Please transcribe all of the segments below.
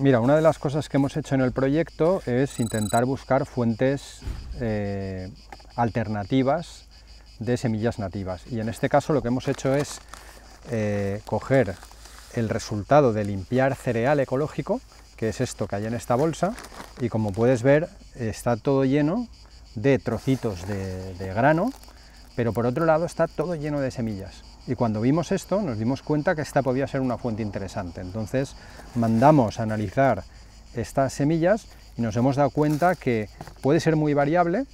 Mira, una de las cosas que hemos hecho en el proyecto es intentar buscar fuentes eh, alternativas de semillas nativas. Y en este caso lo que hemos hecho es eh, coger el resultado de limpiar cereal ecológico, que es esto que hay en esta bolsa, y como puedes ver está todo lleno de trocitos de grano, pero por otro lado está todo lleno de semillas. Y cuando vimos esto nos dimos cuenta que esta podía ser una fuente interesante. Entonces mandamos a analizar estas semillas y nos hemos dado cuenta que puede ser muy variable.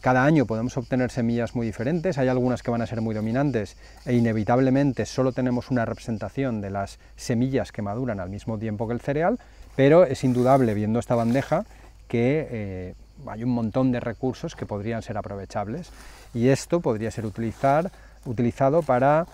Cada año podemos obtener semillas muy diferentes, hay algunas que van a ser muy dominantes e inevitablemente solo tenemos una representación de las semillas que maduran al mismo tiempo que el cereal, pero es indudable viendo esta bandeja que eh, hay un montón de recursos que podrían ser aprovechables y esto podría ser utilizar utilizado para,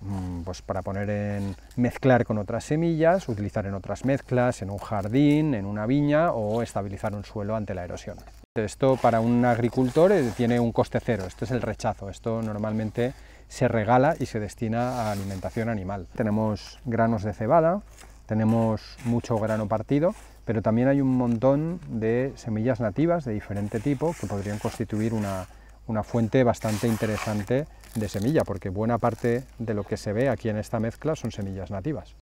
mm, pues para poner en mezclar con otras semillas, utilizar en otras mezclas, en un jardín, en una viña o estabilizar un suelo ante la erosión. Esto para un agricultor eh, tiene un coste cero, esto es el rechazo, esto normalmente se regala y se destina a alimentación animal. Tenemos granos de cebada, tenemos mucho grano partido, pero también hay un montón de semillas nativas de diferente tipo que podrían constituir una, una fuente bastante interesante de semilla, porque buena parte de lo que se ve aquí en esta mezcla son semillas nativas.